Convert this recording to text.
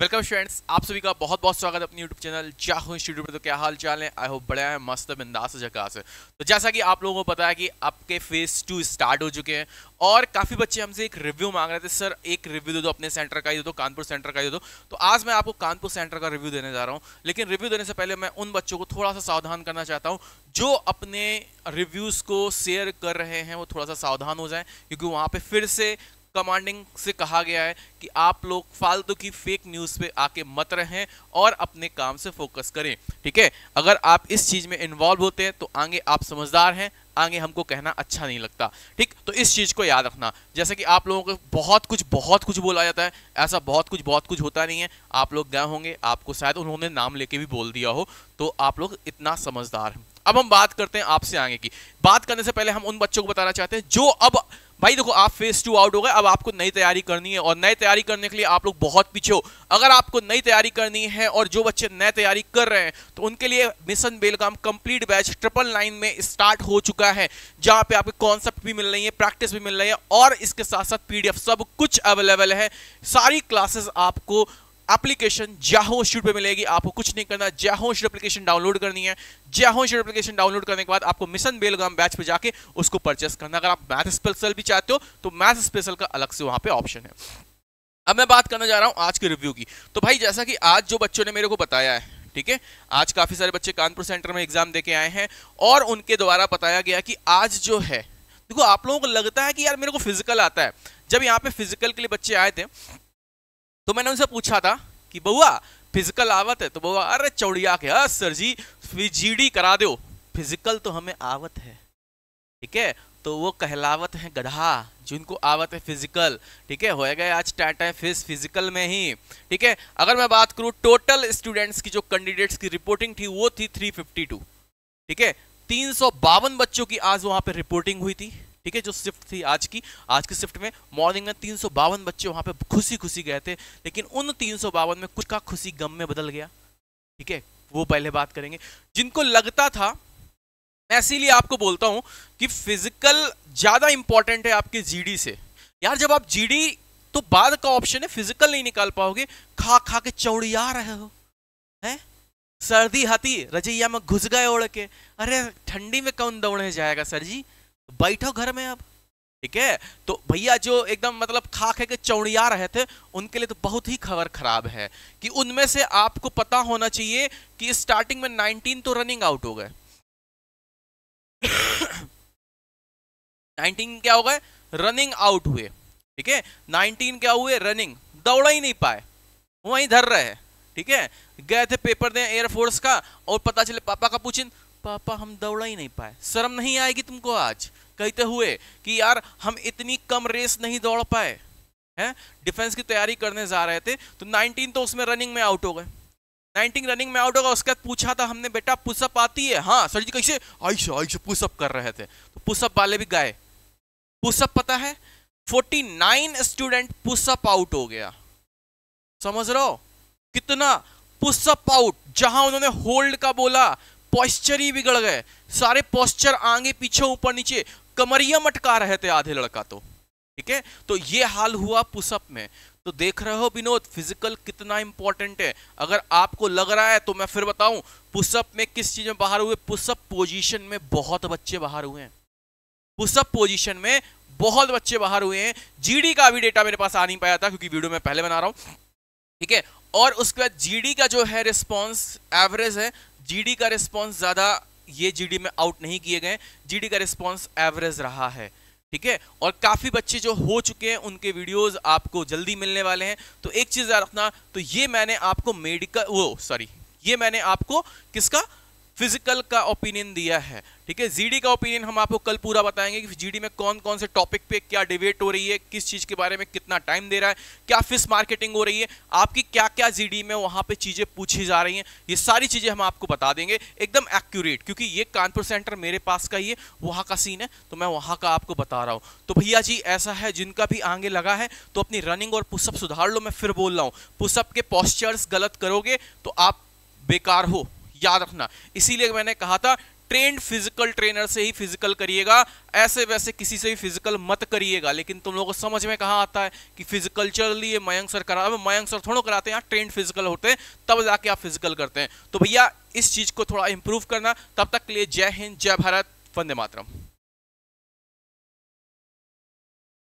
welcome students आप सभी का बहुत बहुत स्वागत है यूट्यूब चैनल चाहू इंस्टीट्यूट में तो क्या हाल चाल है आई होप बढ़िया है मस्त बिंदास जगह से तो जैसा कि आप लोगों को पता है कि आपके फेज टू स्टार्ट हो चुके हैं और काफ़ी बच्चे हमसे एक रिव्यू मांग रहे थे सर एक रिव्यू दे दो अपने सेंटर का ही दे दो कानपुर सेंटर का ही दे दो तो आज मैं आपको कानपुर सेंटर का रिव्यू देने जा रहा हूँ लेकिन रिव्यू देने से पहले मैं उन बच्चों को थोड़ा सा सावधान करना चाहता हूँ जो अपने रिव्यूज़ को शेयर कर रहे हैं वो थोड़ा सा सावधान हो जाए क्योंकि वहाँ पे फिर से कमांडिंग से कहा गया है कि आप लोग फालतू की फेक न्यूज़ पे आके मत रहें और अपने काम से फोकस करें ठीक है अगर आप इस चीज़ में इन्वॉल्व होते हैं तो आगे आप समझदार हैं आगे हमको कहना अच्छा नहीं लगता ठीक तो इस चीज़ को याद रखना जैसे कि आप लोगों को बहुत कुछ बहुत कुछ बोला जाता है ऐसा बहुत कुछ बहुत कुछ होता नहीं है आप लोग गए होंगे आपको शायद उन्होंने नाम लेके भी बोल दिया हो तो आप लोग इतना समझदार हैं अब हम बात करते हैं आपसे आगे की बात करने से पहले हम उन बच्चों को बताना चाहते हैं जो अब भाई देखो आप फेज टू आउट हो गए अब आपको नई तैयारी करनी है और नई तैयारी करने के लिए आप लोग बहुत पीछे हो अगर आपको नई तैयारी करनी है और जो बच्चे नए तैयारी कर रहे हैं तो उनके लिए मिशन बेलगाम कंप्लीट बैच ट्रिपल नाइन में स्टार्ट हो चुका है जहां पे आपको कॉन्सेप्ट भी मिल रही है प्रैक्टिस भी मिल रही है और इसके साथ साथ पीडीएफ सब कुछ अवेलेबल है सारी क्लासेस आपको एप्लीकेशन जाहो शूट पे मिलेगी आपको कुछ नहीं करना जाहो शूट एप्लीकेशन डाउनलोड करनी है जाहो शूट एप्लीकेशन डाउनलोड करने के बाद आपको मिशन बेलगाम बैच पे जाके उसको परचेस करना अगर आप मैथ स्पेशल भी चाहते हो तो मैथ स्पेशल का अलग से वहां पे ऑप्शन है अब मैं बात करने जा रहा हूँ आज के रिव्यू की तो भाई जैसा कि आज जो बच्चों ने मेरे को बताया है ठीक है आज काफ़ी सारे बच्चे कानपुर सेंटर में एग्जाम दे के आए हैं और उनके द्वारा बताया गया कि आज जो है देखो आप लोगों को लगता है कि यार मेरे को फिजिकल आता है जब यहाँ पे फिजिकल के लिए बच्चे आए थे तो मैंने उनसे पूछा था कि बउआ फिजिकल आवत है तो बउआ अरे चौड़िया के हाँ सर जी जीडी करा दो फिजिकल तो हमें आवत है ठीक है तो वो कहलावत है गधा जिनको आवत है फिजिकल ठीक है हो गए आज टाटा फिज फिजिकल में ही ठीक है अगर मैं बात करूँ टोटल स्टूडेंट्स की जो कैंडिडेट्स की रिपोर्टिंग थी वो थी 352 ठीक है तीन बच्चों की आज वहाँ पर रिपोर्टिंग हुई थी ठीक है जो शिफ्ट थी आज की आज की शिफ्ट में मॉर्निंग में तीन बच्चे वहाँ पर खुशी खुशी गए थे लेकिन उन तीन में कुछ का खुशी गम में बदल गया ठीक है वो पहले बात करेंगे जिनको लगता था मैं इसीलिए आपको बोलता हूँ कि फिजिकल ज़्यादा इंपॉर्टेंट है आपके जीडी से यार जब आप जीडी तो बाद का ऑप्शन है फिजिकल नहीं निकाल पाओगे खा खा के चौड़िया रहे हो है सर्दी हाथी रजैया में घुस गए उड़ के अरे ठंडी में कौन दौड़े जाएगा सर जी बैठो घर में अब ठीक है तो भैया जो एकदम मतलब खा खे के चौड़िया रहे थे उनके लिए तो बहुत ही खबर खराब है कि उनमें से आपको पता होना चाहिए कि स्टार्टिंग में नाइनटीन तो रनिंग आउट हो गए नाइनटीन क्या हो गए रनिंग आउट हुए ठीक है नाइनटीन क्या हुए रनिंग दौड़ा ही नहीं पाए वहीं धर रहे ठीक है गए थे पेपर दें एयरफोर्स का और पता चले पापा का पूछिन पापा हम दौड़ा ही नहीं पाए शर्म नहीं आएगी तुमको आज कहते हुए कि यार हम इतनी कम रेस नहीं दौड़ पाए हैं डिफेंस की तैयारी करने जा रहे थे तो 19 तो उसमें रनिंग में आउट हो गए 19 रनिंग में आउट होगा उसके बाद पूछा था हमने बेटा पुशअप आती है हाँ सर जी कैसे आयुष आयुष पुशअप कर रहे थे तो पुशअप वाले भी गए पुशअप पता है 49 स्टूडेंट पुशअप आउट हो गया समझ रहे हो कितना पुशअप आउट जहां उन्होंने होल्ड का बोला पॉस्चर ही बिगड़ गए सारे पॉस्चर आगे पीछे ऊपर नीचे कमरिया मटका रहे थे आधे लड़का तो ठीक है तो ये हाल हुआ पुसअप में तो देख रहे हो विनोद फिजिकल कितना इंपॉर्टेंट है अगर आपको लग रहा है तो मैं फिर बताऊं पुसअप में किस चीज में बाहर हुए पुसअप पोजीशन में बहुत बच्चे बाहर हुए हैं पुसअप पोजीशन में बहुत बच्चे बाहर हुए हैं जीडी का भी डेटा मेरे पास आ नहीं पाया था क्योंकि वीडियो में पहले बना रहा हूं ठीक है और उसके बाद जीडी का जो है रिस्पॉन्स एवरेज है जीडी का रिस्पॉन्स ज़्यादा ये जीडी में आउट नहीं किए गए जीडी का रिस्पॉन्स एवरेज रहा है ठीक है और काफ़ी बच्चे जो हो चुके हैं उनके वीडियोस आपको जल्दी मिलने वाले हैं तो एक चीज़ याद रखना तो ये मैंने आपको मेडिकल वो सॉरी ये मैंने आपको किसका फिजिकल का ओपिनियन दिया है ठीक है जीडी का ओपिनियन हम आपको कल पूरा बताएंगे कि जीडी में कौन कौन से टॉपिक पे क्या डिबेट हो रही है किस चीज़ के बारे में कितना टाइम दे रहा है क्या फिस मार्केटिंग हो रही है आपकी क्या क्या जीडी में वहाँ पे चीज़ें पूछी जा रही हैं ये सारी चीज़ें हम आपको बता देंगे एकदम एक्यूरेट क्योंकि ये कानपुर सेंटर मेरे पास का ही है वहाँ का सीन है तो मैं वहाँ का आपको बता रहा हूँ तो भैया जी ऐसा है जिनका भी आगे लगा है तो अपनी रनिंग और पुसअप सुधार लो मैं फिर बोल रहा हूँ पुसअप के पॉस्चर्स गलत करोगे तो आप बेकार हो याद रखना इसीलिए मैंने कहा था ट्रेंड फिजिकल ट्रेनर से ही फिजिकल करिएगा ऐसे वैसे किसी से भी फिजिकल मत करिएगा लेकिन तुम लोगों को समझ में कहा आता है कि फिजिकल चल रही है मयंक सर करा मयंक सर थोड़ा कराते हैं यहाँ ट्रेंड फिजिकल होते हैं तब जाके आप फिजिकल करते हैं तो भैया इस चीज़ को थोड़ा इंप्रूव करना तब तक के लिए जय हिंद जय भारत वंदे मातरम